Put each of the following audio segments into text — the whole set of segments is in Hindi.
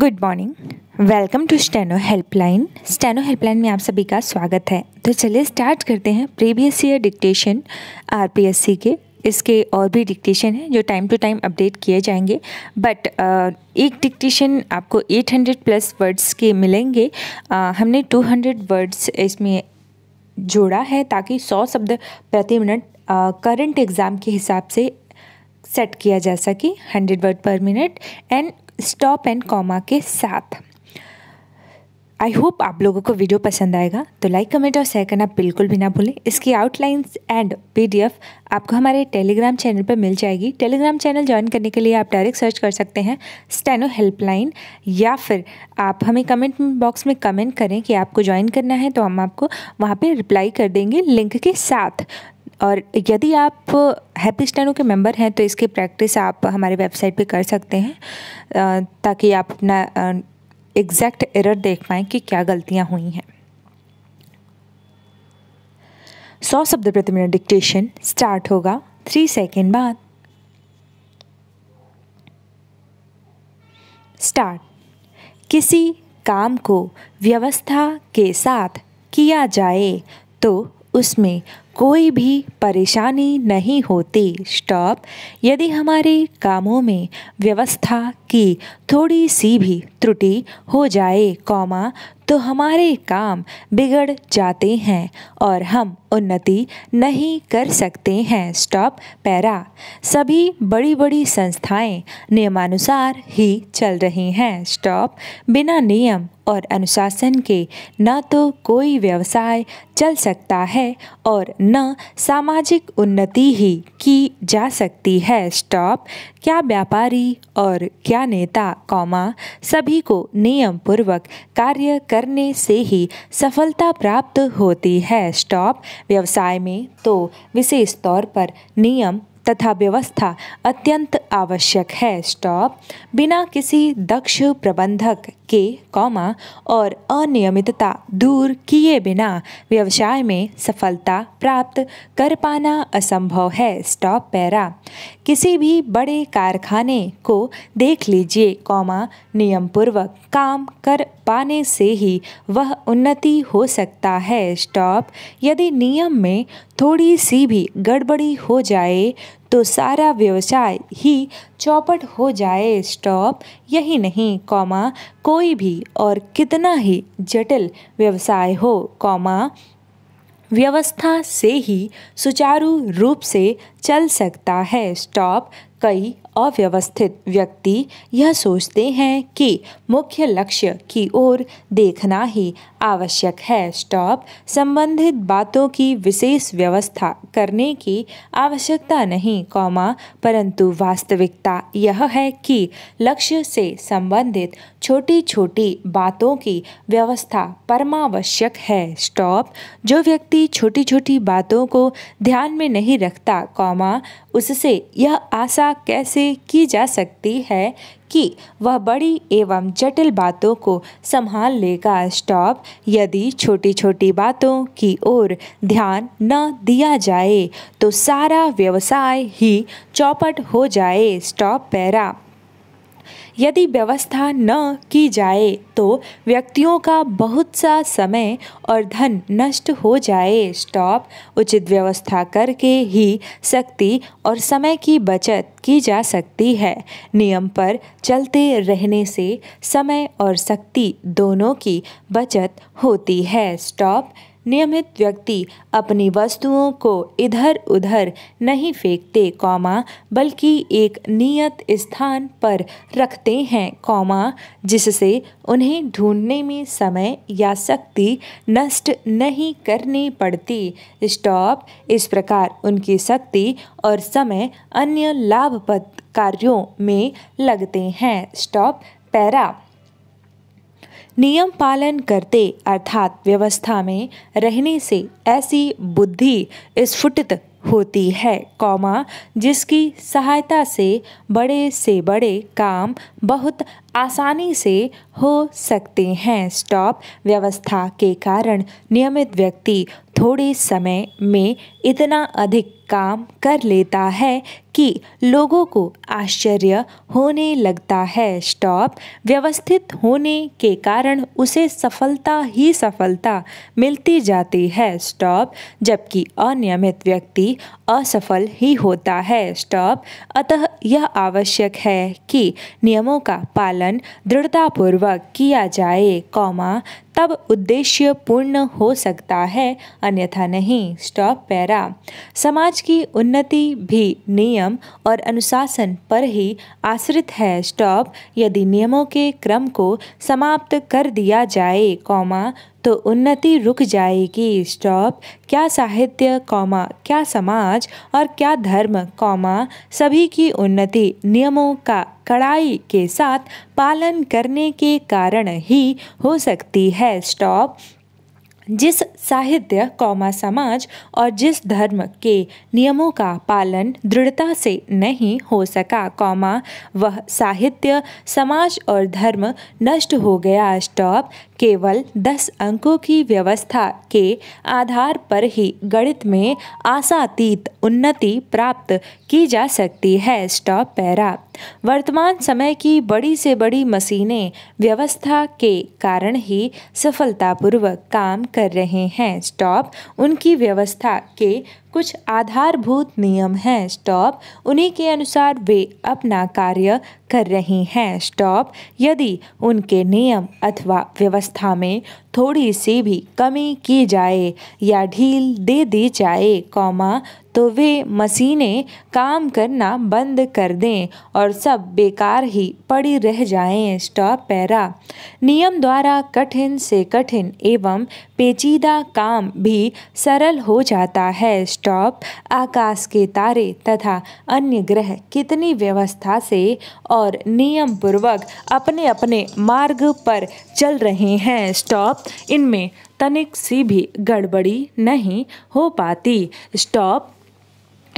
good morning welcome to steno helpline steno helpline में आप सभी का स्वागत है तो चलिए स्टार्ट करते हैं प्रीवियस ईयर डिक्टेशन आरपीएससी के इसके और भी डिक्टेशन हैं जो टाइम टू टाइम अपडेट किए जाएंगे बट uh, एक डिक्टेशन आपको 800 प्लस वर्ड्स के मिलेंगे आ, uh, हमने 200 वर्ड्स इसमें जोड़ा है ताकि 100 शब्द प्रति मिनट करंट uh, एग्ज़ाम के हिसाब से सेट किया जा सके hundred word per minute and stop and comma के साथ आई होप आप लोगों को वीडियो पसंद आएगा तो लाइक कमेंट और शेयर करना बिल्कुल भी ना भूलें इसकी आउटलाइंस एंड पीडीएफ आपको हमारे टेलीग्राम चैनल पर मिल जाएगी टेलीग्राम चैनल ज्वाइन करने के लिए आप डायरेक्ट सर्च कर सकते हैं स्टेनो हेल्पलाइन या फिर आप हमें कमेंट बॉक्स में कमेंट करें कि आपको ज्वाइन करना है तो हम आपको वहाँ पर रिप्लाई कर देंगे लिंक के साथ और यदि आप हैप्पी स्टैंडो के मेंबर हैं तो इसकी प्रैक्टिस आप हमारे वेबसाइट पे कर सकते हैं ताकि आप अपना एग्जैक्ट एरर देख पाएँ कि क्या गलतियाँ हुई हैं सौ शब्द प्रति मिनट डिक्टेशन स्टार्ट होगा थ्री सेकेंड बाद स्टार्ट किसी काम को व्यवस्था के साथ किया जाए तो उसमें कोई भी परेशानी नहीं होती स्टॉप यदि हमारे कामों में व्यवस्था की थोड़ी सी भी त्रुटि हो जाए कौमा तो हमारे काम बिगड़ जाते हैं और हम उन्नति नहीं कर सकते हैं स्टॉप पैरा सभी बड़ी बड़ी संस्थाएं नियमानुसार ही चल रही हैं स्टॉप बिना नियम और अनुशासन के न तो कोई व्यवसाय चल सकता है और न सामाजिक उन्नति ही की जा सकती है स्टॉप क्या व्यापारी और क्या नेता कौमा सभी को नियम पूर्वक कार्य करने से ही सफलता प्राप्त होती है स्टॉप व्यवसाय में तो विशेष तौर पर नियम तथा व्यवस्था अत्यंत आवश्यक है स्टॉप बिना किसी दक्ष प्रबंधक के कौमा और अनियमितता दूर किए बिना व्यवसाय में सफलता प्राप्त कर पाना असंभव है स्टॉप पैरा किसी भी बड़े कारखाने को देख लीजिए कौमा नियम पूर्वक काम कर पाने से ही वह उन्नति हो सकता है स्टॉप यदि नियम में थोड़ी सी भी गड़बड़ी हो जाए तो सारा व्यवसाय ही चौपट हो जाए स्टॉप यही नहीं कॉमा कोई भी और कितना ही जटिल व्यवसाय हो कॉमा व्यवस्था से ही सुचारू रूप से चल सकता है स्टॉप कई अव्यवस्थित व्यक्ति यह सोचते हैं कि मुख्य लक्ष्य की ओर देखना ही आवश्यक है स्टॉप संबंधित बातों की विशेष व्यवस्था करने की आवश्यकता नहीं कौमा परंतु वास्तविकता यह है कि लक्ष्य से संबंधित छोटी छोटी बातों की व्यवस्था परमावश्यक है स्टॉप जो व्यक्ति छोटी छोटी बातों को ध्यान में नहीं रखता कौमा उससे यह आशा कैसे की जा सकती है कि वह बड़ी एवं जटिल बातों को संभाल लेगा स्टॉप यदि छोटी छोटी बातों की ओर ध्यान न दिया जाए तो सारा व्यवसाय ही चौपट हो जाए स्टॉप पैरा यदि व्यवस्था न की जाए तो व्यक्तियों का बहुत सा समय और धन नष्ट हो जाए स्टॉप उचित व्यवस्था करके ही शक्ति और समय की बचत की जा सकती है नियम पर चलते रहने से समय और शक्ति दोनों की बचत होती है स्टॉप नियमित व्यक्ति अपनी वस्तुओं को इधर उधर नहीं फेंकते कौमा बल्कि एक नियत स्थान पर रखते हैं कौमा जिससे उन्हें ढूंढने में समय या शक्ति नष्ट नहीं करनी पड़ती स्टॉप इस प्रकार उनकी शक्ति और समय अन्य लाभप्रद कार्यों में लगते हैं स्टॉप पैरा नियम पालन करते अर्थात व्यवस्था में रहने से ऐसी बुद्धि स्फुटित होती है कौमा जिसकी सहायता से बड़े से बड़े काम बहुत आसानी से हो सकते हैं स्टॉप व्यवस्था के कारण नियमित व्यक्ति थोड़े समय में इतना अधिक काम कर लेता है कि लोगों को आश्चर्य होने लगता है स्टॉप व्यवस्थित होने के कारण उसे सफलता ही सफलता मिलती जाती है स्टॉप जबकि अनियमित व्यक्ति असफल ही होता है स्टॉप अतः यह आवश्यक है कि नियमों का पालन दृढ़तापूर्वक किया जाए कौमा तब उद्देश्य पूर्ण हो सकता है अन्यथा नहीं स्टॉप पैरा समाज की उन्नति भी नियम और अनुशासन पर ही आश्रित है स्टॉप यदि नियमों के क्रम को समाप्त कर दिया जाए कौमा तो उन्नति रुक जाएगी स्टॉप क्या साहित्य कौमा क्या समाज और क्या धर्म कौमा सभी की उन्नति नियमों का कड़ाई के साथ पालन करने के कारण ही हो सकती है स्टॉप जिस साहित्य कौमा समाज और जिस धर्म के नियमों का पालन दृढ़ता से नहीं हो सका कौमा वह साहित्य समाज और धर्म नष्ट हो गया स्टॉप केवल दस अंकों की व्यवस्था के आधार पर ही गणित में आशातीत उन्नति प्राप्त की जा सकती है स्टॉप पैरा वर्तमान समय की बड़ी से बड़ी मशीनें व्यवस्था के कारण ही सफलतापूर्वक काम कर रहे हैं स्टॉप उनकी व्यवस्था के कुछ आधारभूत नियम हैं स्टॉप उन्हीं के अनुसार वे अपना कार्य कर रही हैं स्टॉप यदि उनके नियम अथवा व्यवस्था अवस्था में थोड़ी सी भी कमी की जाए या ढील दे दी जाए कौमा तो वे मशीनें काम करना बंद कर दें और सब बेकार ही पड़ी रह जाएं स्टॉप पैरा नियम द्वारा कठिन से कठिन एवं पेचीदा काम भी सरल हो जाता है स्टॉप आकाश के तारे तथा अन्य ग्रह कितनी व्यवस्था से और नियम पूर्वक अपने अपने मार्ग पर चल रहे हैं स्टॉप इनमें तनिक सी भी गड़बड़ी नहीं हो पाती स्टॉप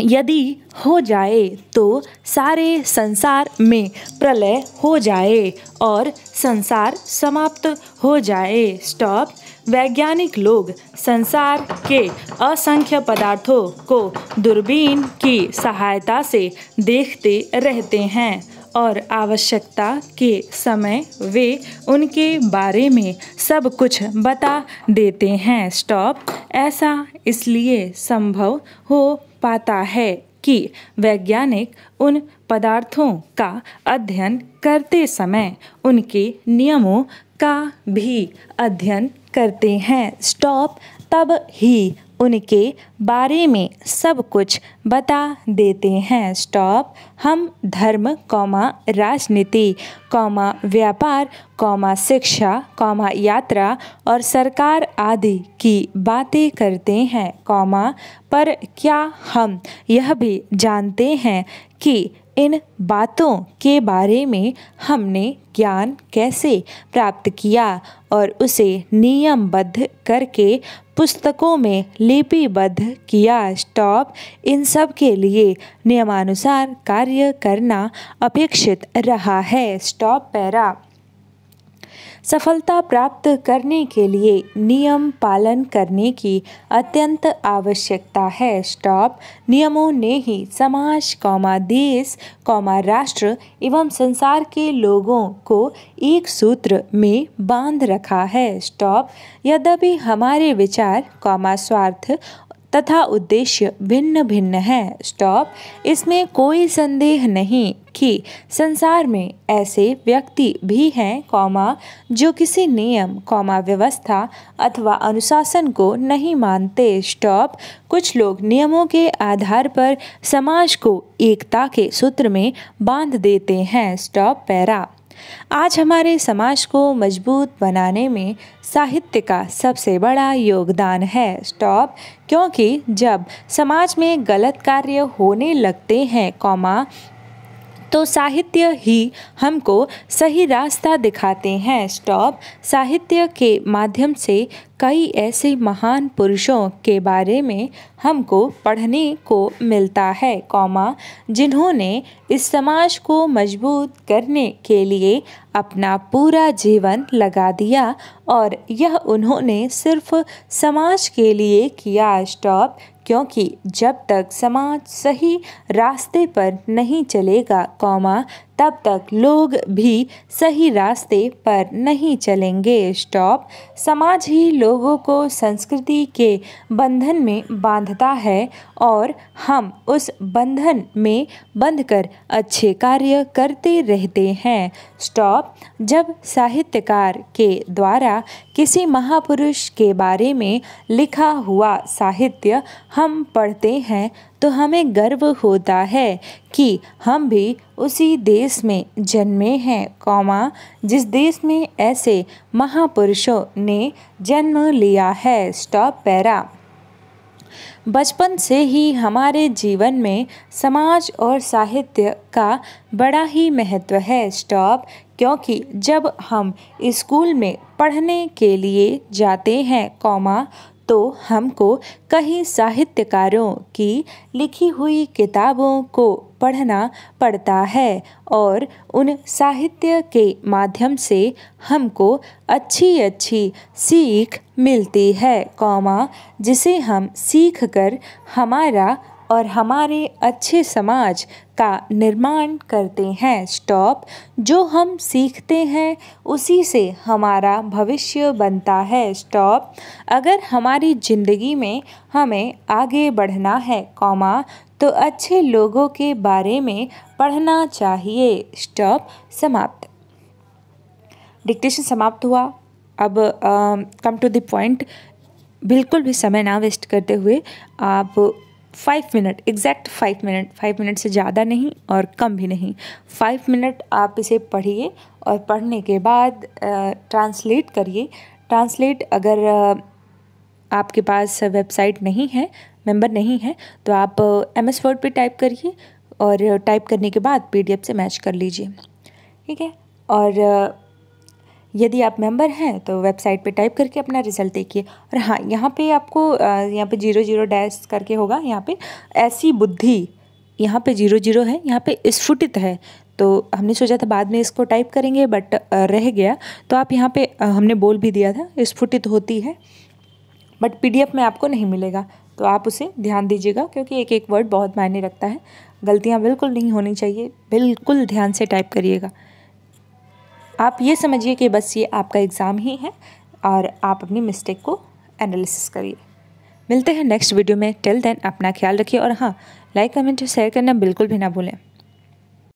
यदि हो जाए तो सारे संसार में प्रलय हो जाए और संसार समाप्त हो जाए स्टॉप वैज्ञानिक लोग संसार के असंख्य पदार्थों को दूरबीन की सहायता से देखते रहते हैं और आवश्यकता के समय वे उनके बारे में सब कुछ बता देते हैं स्टॉप ऐसा इसलिए संभव हो पाता है कि वैज्ञानिक उन पदार्थों का अध्ययन करते समय उनके नियमों का भी अध्ययन करते हैं स्टॉप तब ही उनके बारे में सब कुछ बता देते हैं स्टॉप हम धर्म कौमा राजनीति कौमा व्यापार कौमा शिक्षा कौमा यात्रा और सरकार आदि की बातें करते हैं कौमा पर क्या हम यह भी जानते हैं कि इन बातों के बारे में हमने ज्ञान कैसे प्राप्त किया और उसे नियमबद्ध करके पुस्तकों में लिपिबद्ध किया स्टॉप इन सब के लिए नियमानुसार कार्य करना अपेक्षित रहा है स्टॉप पैरा सफलता प्राप्त करने के लिए नियम पालन करने की अत्यंत आवश्यकता है स्टॉप नियमों ने ही समाज कौमा देश कौमा राष्ट्र एवं संसार के लोगों को एक सूत्र में बांध रखा है स्टॉप यद्यपि हमारे विचार कौमा स्वार्थ तथा उद्देश्य भिन्न भिन्न है स्टॉप इसमें कोई संदेह नहीं कि संसार में ऐसे व्यक्ति भी हैं कौमा जो किसी नियम कौमा व्यवस्था अथवा अनुशासन को नहीं मानते स्टॉप कुछ लोग नियमों के आधार पर समाज को एकता के सूत्र में बांध देते हैं स्टॉप पैरा आज हमारे समाज को मजबूत बनाने में साहित्य का सबसे बड़ा योगदान है स्टॉप क्योंकि जब समाज में गलत कार्य होने लगते हैं कौमा तो साहित्य ही हमको सही रास्ता दिखाते हैं स्टॉप साहित्य के माध्यम से कई ऐसे महान पुरुषों के बारे में हमको पढ़ने को मिलता है कौमा जिन्होंने इस समाज को मजबूत करने के लिए अपना पूरा जीवन लगा दिया और यह उन्होंने सिर्फ समाज के लिए किया स्टॉप क्योंकि जब तक समाज सही रास्ते पर नहीं चलेगा कौमा तब तक लोग भी सही रास्ते पर नहीं चलेंगे स्टॉप समाज ही लोगों को संस्कृति के बंधन में बांधता है और हम उस बंधन में बंधकर अच्छे कार्य करते रहते हैं स्टॉप जब साहित्यकार के द्वारा किसी महापुरुष के बारे में लिखा हुआ साहित्य हम पढ़ते हैं तो हमें गर्व होता है कि हम भी उसी देश में जन्मे हैं कौमा जिस देश में ऐसे महापुरुषों ने जन्म लिया है स्टॉप पैरा बचपन से ही हमारे जीवन में समाज और साहित्य का बड़ा ही महत्व है स्टॉप क्योंकि जब हम स्कूल में पढ़ने के लिए जाते हैं कौमा तो हमको कहीं साहित्यकारों की लिखी हुई किताबों को पढ़ना पड़ता है और उन साहित्य के माध्यम से हमको अच्छी अच्छी सीख मिलती है कौमा जिसे हम सीख कर हमारा और हमारे अच्छे समाज का निर्माण करते हैं स्टॉप जो हम सीखते हैं उसी से हमारा भविष्य बनता है स्टॉप अगर हमारी ज़िंदगी में हमें आगे बढ़ना है कॉमा तो अच्छे लोगों के बारे में पढ़ना चाहिए स्टॉप समाप्त डिक्टेशन समाप्त हुआ अब कम टू द पॉइंट बिल्कुल भी समय ना वेस्ट करते हुए आप five minute exact five minute five minute से ज़्यादा नहीं और कम भी नहीं फाइव मिनट आप इसे पढ़िए और पढ़ने के बाद ट्रांसलेट करिए ट्रांसलेट अगर आपके पास वेबसाइट नहीं है मेंबर नहीं है तो आप एम एस वर्ड पर टाइप करिए और टाइप करने के बाद पी डी एफ से मैच कर लीजिए ठीक है और यदि आप मेंबर हैं तो वेबसाइट पे टाइप करके अपना रिजल्ट देखिए और हाँ यहाँ पे आपको यहाँ पे जीरो जीरो डैश करके होगा यहाँ पे ऐसी बुद्धि यहाँ पे जीरो जीरो है यहाँ पे स्फुटित है तो हमने सोचा था बाद में इसको टाइप करेंगे बट रह गया तो आप यहाँ पे हमने बोल भी दिया था स्फुटित होती है बट पी में आपको नहीं मिलेगा तो आप उसे ध्यान दीजिएगा क्योंकि एक एक वर्ड बहुत मायने रखता है गलतियाँ बिल्कुल नहीं होनी चाहिए बिल्कुल ध्यान से टाइप करिएगा आप ये समझिए कि बस ये आपका एग्ज़ाम ही है और आप अपनी मिस्टेक को एनालिसिस करिए मिलते हैं नेक्स्ट वीडियो में टिल देन अपना ख्याल रखिए और हाँ लाइक कमेंट और शेयर करना बिल्कुल भी ना भूलें